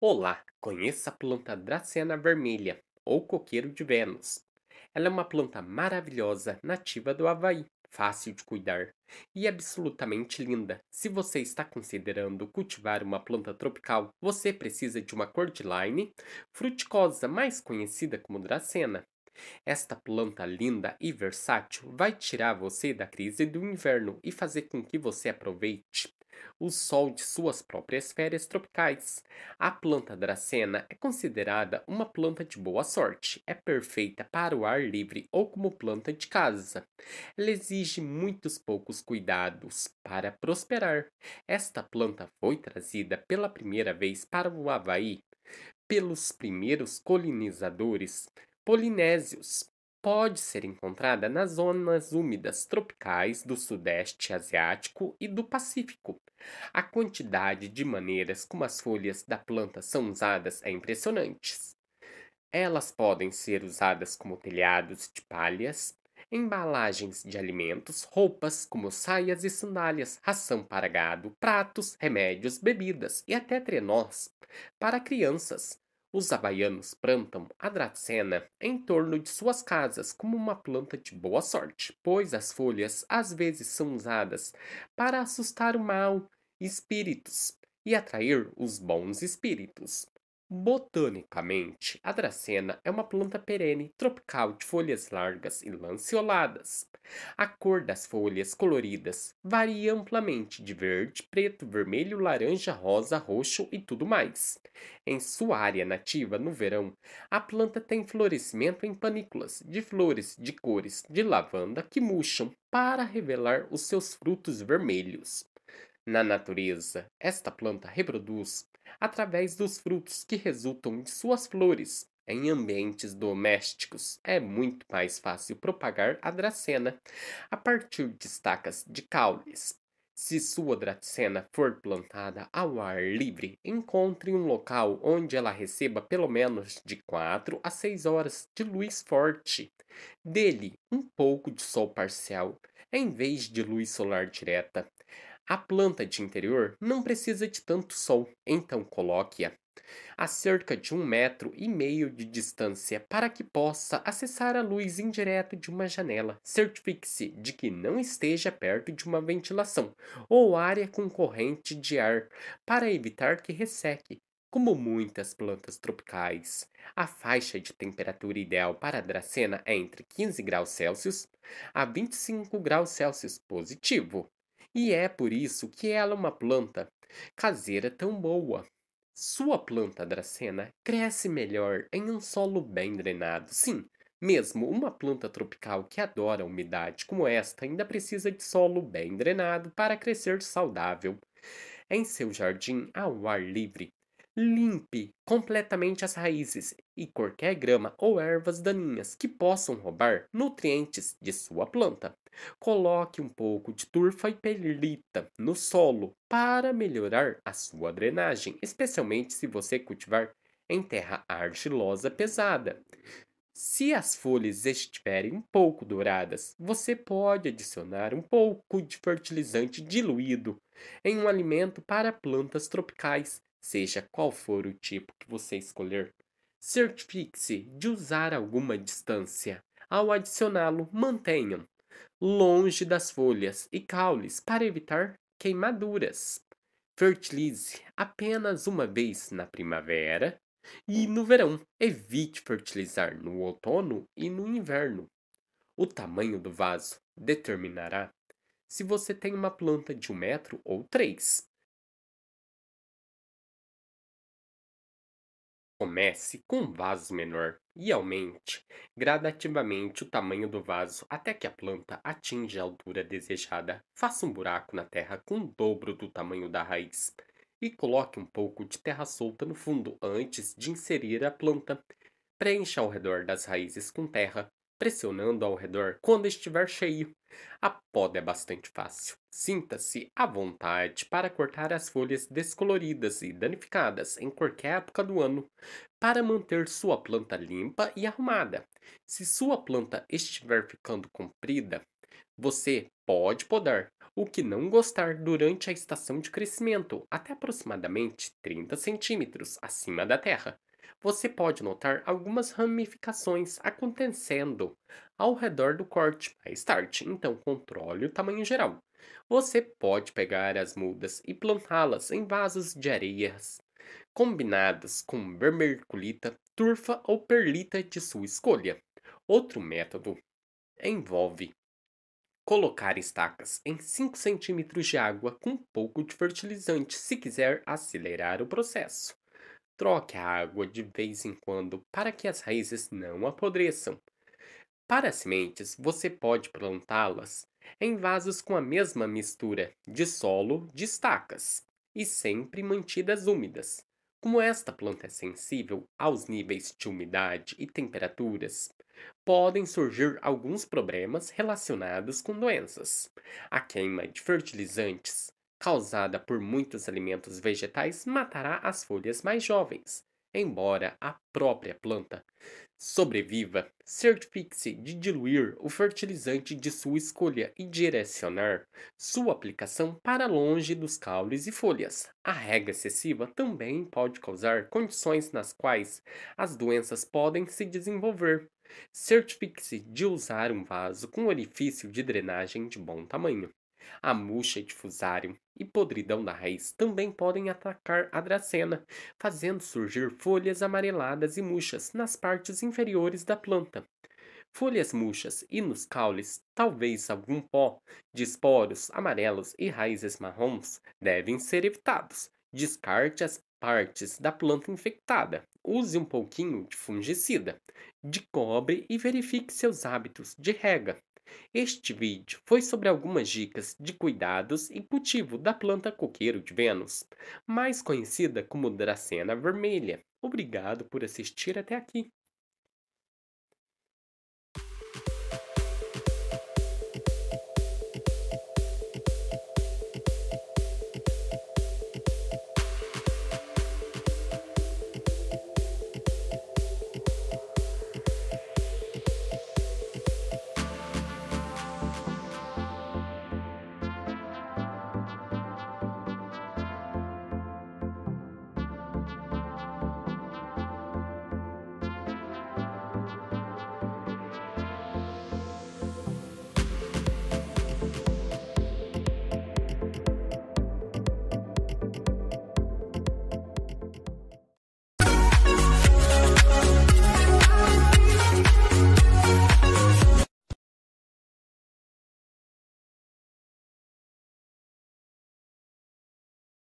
Olá, conheça a planta Dracena vermelha, ou coqueiro de Vênus. Ela é uma planta maravilhosa, nativa do Havaí, fácil de cuidar e absolutamente linda. Se você está considerando cultivar uma planta tropical, você precisa de uma cordyline fruticosa, mais conhecida como Dracena. Esta planta linda e versátil vai tirar você da crise do inverno e fazer com que você aproveite o sol de suas próprias férias tropicais. A planta dracena é considerada uma planta de boa sorte, é perfeita para o ar livre ou como planta de casa. Ela exige muitos poucos cuidados para prosperar. Esta planta foi trazida pela primeira vez para o Havaí pelos primeiros colonizadores polinésios, pode ser encontrada nas zonas úmidas tropicais do Sudeste Asiático e do Pacífico, a quantidade de maneiras como as folhas da planta são usadas é impressionante. Elas podem ser usadas como telhados de palhas, embalagens de alimentos, roupas como saias e sandálias, ração para gado, pratos, remédios, bebidas e até trenós para crianças, os havaianos plantam a dracena em torno de suas casas como uma planta de boa sorte, pois as folhas às vezes são usadas para assustar o mal espíritos e atrair os bons espíritos. Botanicamente, a dracena é uma planta perene tropical de folhas largas e lanceoladas. A cor das folhas coloridas varia amplamente de verde, preto, vermelho, laranja, rosa, roxo e tudo mais. Em sua área nativa, no verão, a planta tem florescimento em panículas de flores de cores de lavanda que murcham para revelar os seus frutos vermelhos. Na natureza, esta planta reproduz através dos frutos que resultam de suas flores. Em ambientes domésticos, é muito mais fácil propagar a dracena a partir de estacas de caules. Se sua dracena for plantada ao ar livre, encontre um local onde ela receba pelo menos de 4 a 6 horas de luz forte. Dele um pouco de sol parcial, em vez de luz solar direta, a planta de interior não precisa de tanto sol, então coloque-a a cerca de um metro e meio de distância para que possa acessar a luz indireta de uma janela. Certifique-se de que não esteja perto de uma ventilação ou área com corrente de ar para evitar que resseque. Como muitas plantas tropicais, a faixa de temperatura ideal para a dracena é entre 15 graus Celsius a 25 graus Celsius positivo. E é por isso que ela é uma planta caseira tão boa. Sua planta dracena cresce melhor em um solo bem drenado. Sim, mesmo uma planta tropical que adora a umidade como esta ainda precisa de solo bem drenado para crescer saudável. Em seu jardim, ao ar livre, Limpe completamente as raízes e qualquer grama ou ervas daninhas que possam roubar nutrientes de sua planta. Coloque um pouco de turfa e perlita no solo para melhorar a sua drenagem, especialmente se você cultivar em terra argilosa pesada. Se as folhas estiverem um pouco douradas, você pode adicionar um pouco de fertilizante diluído em um alimento para plantas tropicais Seja qual for o tipo que você escolher, certifique-se de usar alguma distância. Ao adicioná-lo, mantenham longe das folhas e caules para evitar queimaduras. Fertilize apenas uma vez na primavera e no verão. Evite fertilizar no outono e no inverno. O tamanho do vaso determinará se você tem uma planta de um metro ou três. Comece com um vaso menor e aumente gradativamente o tamanho do vaso até que a planta atinja a altura desejada. Faça um buraco na terra com o dobro do tamanho da raiz e coloque um pouco de terra solta no fundo antes de inserir a planta. Preencha ao redor das raízes com terra pressionando ao redor quando estiver cheio. A poda é bastante fácil. Sinta-se à vontade para cortar as folhas descoloridas e danificadas em qualquer época do ano, para manter sua planta limpa e arrumada. Se sua planta estiver ficando comprida, você pode podar o que não gostar durante a estação de crescimento, até aproximadamente 30 centímetros acima da terra, você pode notar algumas ramificações acontecendo ao redor do corte A start, Então, controle o tamanho geral. Você pode pegar as mudas e plantá-las em vasos de areias combinadas com vermiculita, turfa ou perlita de sua escolha. Outro método envolve colocar estacas em 5 cm de água com um pouco de fertilizante se quiser acelerar o processo. Troque a água de vez em quando para que as raízes não apodreçam. Para as sementes, você pode plantá-las em vasos com a mesma mistura de solo de estacas e sempre mantidas úmidas. Como esta planta é sensível aos níveis de umidade e temperaturas, podem surgir alguns problemas relacionados com doenças. A queima de fertilizantes causada por muitos alimentos vegetais matará as folhas mais jovens, embora a própria planta sobreviva. Certifique-se de diluir o fertilizante de sua escolha e direcionar sua aplicação para longe dos caules e folhas. A rega excessiva também pode causar condições nas quais as doenças podem se desenvolver. Certifique-se de usar um vaso com orifício de drenagem de bom tamanho. A murcha fusário e podridão da raiz também podem atacar a dracena, fazendo surgir folhas amareladas e murchas nas partes inferiores da planta. Folhas murchas e nos caules, talvez algum pó de esporos amarelos e raízes marrons devem ser evitados. Descarte as partes da planta infectada. Use um pouquinho de fungicida, de cobre e verifique seus hábitos de rega. Este vídeo foi sobre algumas dicas de cuidados e cultivo da planta coqueiro de Vênus, mais conhecida como Dracena vermelha. Obrigado por assistir até aqui.